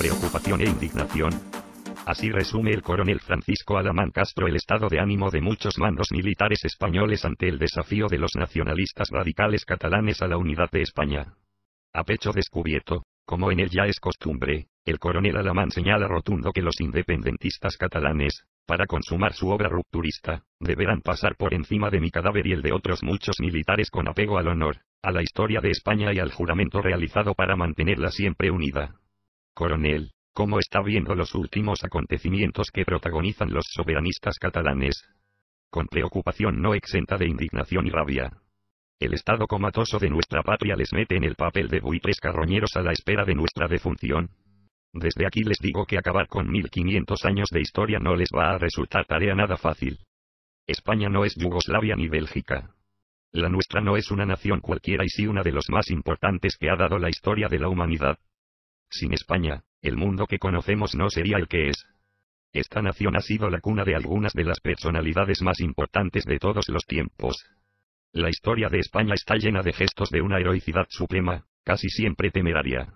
preocupación e indignación. Así resume el coronel Francisco Alamán Castro el estado de ánimo de muchos mandos militares españoles ante el desafío de los nacionalistas radicales catalanes a la unidad de España. A pecho descubierto, como en él ya es costumbre, el coronel Alamán señala rotundo que los independentistas catalanes, para consumar su obra rupturista, deberán pasar por encima de mi cadáver y el de otros muchos militares con apego al honor, a la historia de España y al juramento realizado para mantenerla siempre unida. Coronel, ¿cómo está viendo los últimos acontecimientos que protagonizan los soberanistas catalanes? Con preocupación no exenta de indignación y rabia. El estado comatoso de nuestra patria les mete en el papel de buitres carroñeros a la espera de nuestra defunción. Desde aquí les digo que acabar con 1500 años de historia no les va a resultar tarea nada fácil. España no es Yugoslavia ni Bélgica. La nuestra no es una nación cualquiera y sí una de los más importantes que ha dado la historia de la humanidad. Sin España, el mundo que conocemos no sería el que es. Esta nación ha sido la cuna de algunas de las personalidades más importantes de todos los tiempos. La historia de España está llena de gestos de una heroicidad suprema, casi siempre temeraria.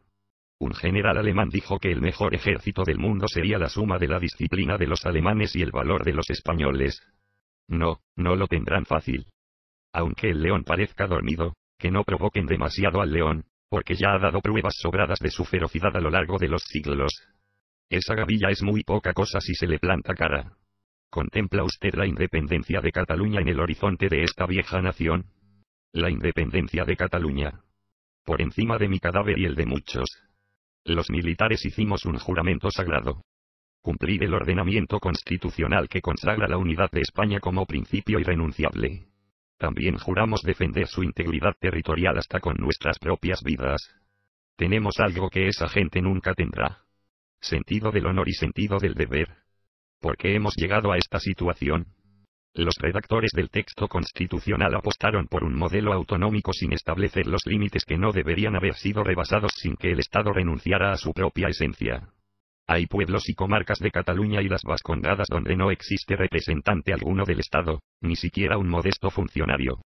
Un general alemán dijo que el mejor ejército del mundo sería la suma de la disciplina de los alemanes y el valor de los españoles. No, no lo tendrán fácil. Aunque el león parezca dormido, que no provoquen demasiado al león, porque ya ha dado pruebas sobradas de su ferocidad a lo largo de los siglos. Esa gavilla es muy poca cosa si se le planta cara. ¿Contempla usted la independencia de Cataluña en el horizonte de esta vieja nación? La independencia de Cataluña. Por encima de mi cadáver y el de muchos. Los militares hicimos un juramento sagrado. Cumplir el ordenamiento constitucional que consagra la unidad de España como principio irrenunciable. También juramos defender su integridad territorial hasta con nuestras propias vidas. Tenemos algo que esa gente nunca tendrá. Sentido del honor y sentido del deber. ¿Por qué hemos llegado a esta situación? Los redactores del texto constitucional apostaron por un modelo autonómico sin establecer los límites que no deberían haber sido rebasados sin que el Estado renunciara a su propia esencia. Hay pueblos y comarcas de Cataluña y las Vascondadas donde no existe representante alguno del Estado, ni siquiera un modesto funcionario.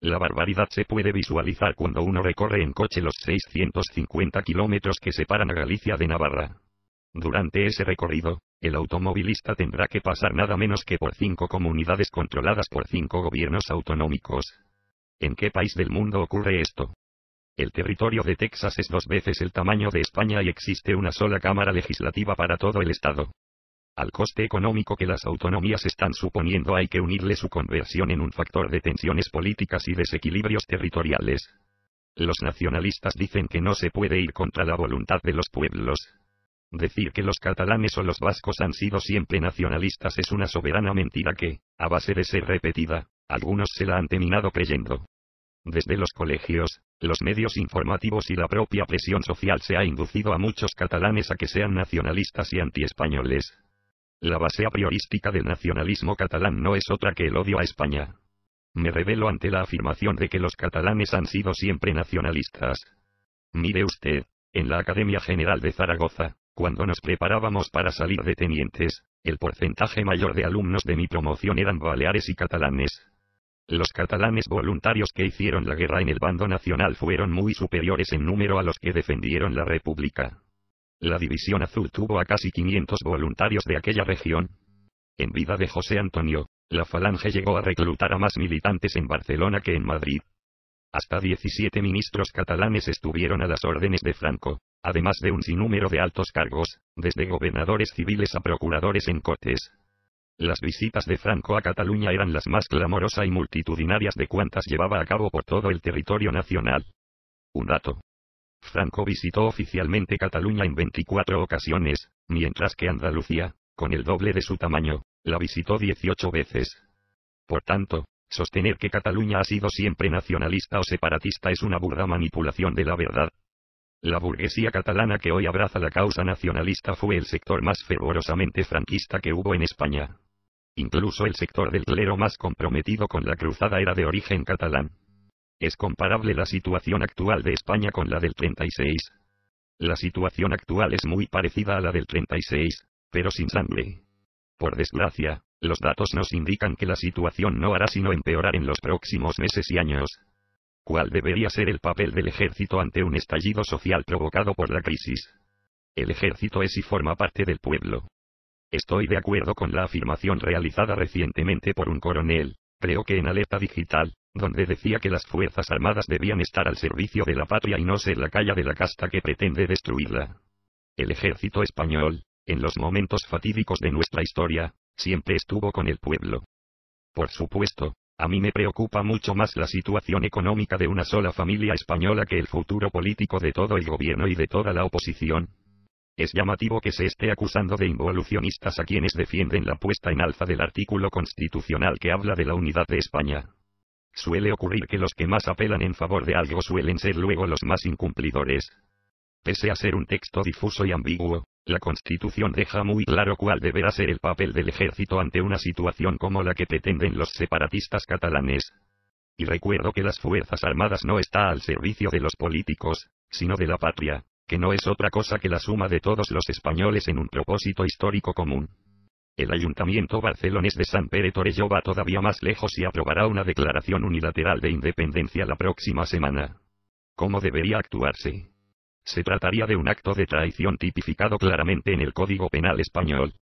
La barbaridad se puede visualizar cuando uno recorre en coche los 650 kilómetros que separan a Galicia de Navarra. Durante ese recorrido, el automovilista tendrá que pasar nada menos que por cinco comunidades controladas por cinco gobiernos autonómicos. ¿En qué país del mundo ocurre esto? El territorio de Texas es dos veces el tamaño de España y existe una sola Cámara Legislativa para todo el Estado. Al coste económico que las autonomías están suponiendo hay que unirle su conversión en un factor de tensiones políticas y desequilibrios territoriales. Los nacionalistas dicen que no se puede ir contra la voluntad de los pueblos. Decir que los catalanes o los vascos han sido siempre nacionalistas es una soberana mentira que, a base de ser repetida, algunos se la han terminado creyendo. Desde los colegios, los medios informativos y la propia presión social se ha inducido a muchos catalanes a que sean nacionalistas y antiespañoles. La base priorística del nacionalismo catalán no es otra que el odio a España. Me revelo ante la afirmación de que los catalanes han sido siempre nacionalistas. Mire usted, en la Academia General de Zaragoza, cuando nos preparábamos para salir de tenientes, el porcentaje mayor de alumnos de mi promoción eran baleares y catalanes. Los catalanes voluntarios que hicieron la guerra en el bando nacional fueron muy superiores en número a los que defendieron la República. La División Azul tuvo a casi 500 voluntarios de aquella región. En vida de José Antonio, la Falange llegó a reclutar a más militantes en Barcelona que en Madrid. Hasta 17 ministros catalanes estuvieron a las órdenes de Franco, además de un sinnúmero de altos cargos, desde gobernadores civiles a procuradores en Cortes, las visitas de Franco a Cataluña eran las más clamorosas y multitudinarias de cuantas llevaba a cabo por todo el territorio nacional. Un dato. Franco visitó oficialmente Cataluña en 24 ocasiones, mientras que Andalucía, con el doble de su tamaño, la visitó 18 veces. Por tanto, sostener que Cataluña ha sido siempre nacionalista o separatista es una burda manipulación de la verdad. La burguesía catalana que hoy abraza la causa nacionalista fue el sector más fervorosamente franquista que hubo en España. Incluso el sector del clero más comprometido con la cruzada era de origen catalán. Es comparable la situación actual de España con la del 36. La situación actual es muy parecida a la del 36, pero sin sangre. Por desgracia, los datos nos indican que la situación no hará sino empeorar en los próximos meses y años. ¿Cuál debería ser el papel del ejército ante un estallido social provocado por la crisis? El ejército es y forma parte del pueblo. Estoy de acuerdo con la afirmación realizada recientemente por un coronel, creo que en Alerta Digital, donde decía que las Fuerzas Armadas debían estar al servicio de la patria y no ser la calla de la casta que pretende destruirla. El ejército español, en los momentos fatídicos de nuestra historia, siempre estuvo con el pueblo. Por supuesto, a mí me preocupa mucho más la situación económica de una sola familia española que el futuro político de todo el gobierno y de toda la oposición, es llamativo que se esté acusando de involucionistas a quienes defienden la puesta en alza del artículo constitucional que habla de la unidad de España. Suele ocurrir que los que más apelan en favor de algo suelen ser luego los más incumplidores. Pese a ser un texto difuso y ambiguo, la Constitución deja muy claro cuál deberá ser el papel del ejército ante una situación como la que pretenden los separatistas catalanes. Y recuerdo que las Fuerzas Armadas no está al servicio de los políticos, sino de la patria, que no es otra cosa que la suma de todos los españoles en un propósito histórico común. El Ayuntamiento barcelonés de San Pere Torello va todavía más lejos y aprobará una declaración unilateral de independencia la próxima semana. ¿Cómo debería actuarse? Se trataría de un acto de traición tipificado claramente en el Código Penal español.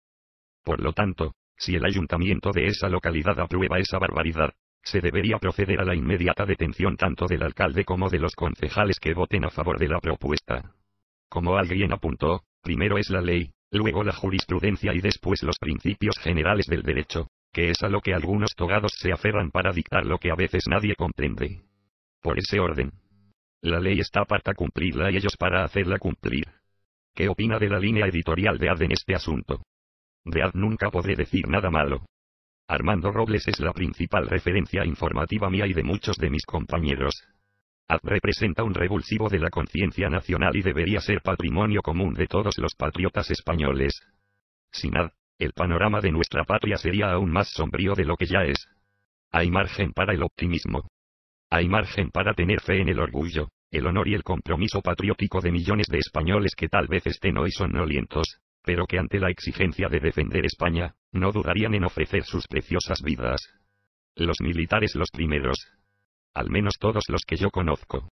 Por lo tanto, si el ayuntamiento de esa localidad aprueba esa barbaridad, se debería proceder a la inmediata detención tanto del alcalde como de los concejales que voten a favor de la propuesta. Como alguien apuntó, primero es la ley, luego la jurisprudencia y después los principios generales del derecho, que es a lo que algunos togados se aferran para dictar lo que a veces nadie comprende. Por ese orden. La ley está para cumplirla y ellos para hacerla cumplir. ¿Qué opina de la línea editorial de AD en este asunto? De AD nunca podré decir nada malo. Armando Robles es la principal referencia informativa mía y de muchos de mis compañeros. Ad representa un revulsivo de la conciencia nacional y debería ser patrimonio común de todos los patriotas españoles. Sin Ad, el panorama de nuestra patria sería aún más sombrío de lo que ya es. Hay margen para el optimismo. Hay margen para tener fe en el orgullo, el honor y el compromiso patriótico de millones de españoles que tal vez estén hoy sonolientos, pero que ante la exigencia de defender España, no dudarían en ofrecer sus preciosas vidas. Los militares los primeros. Al menos todos los que yo conozco.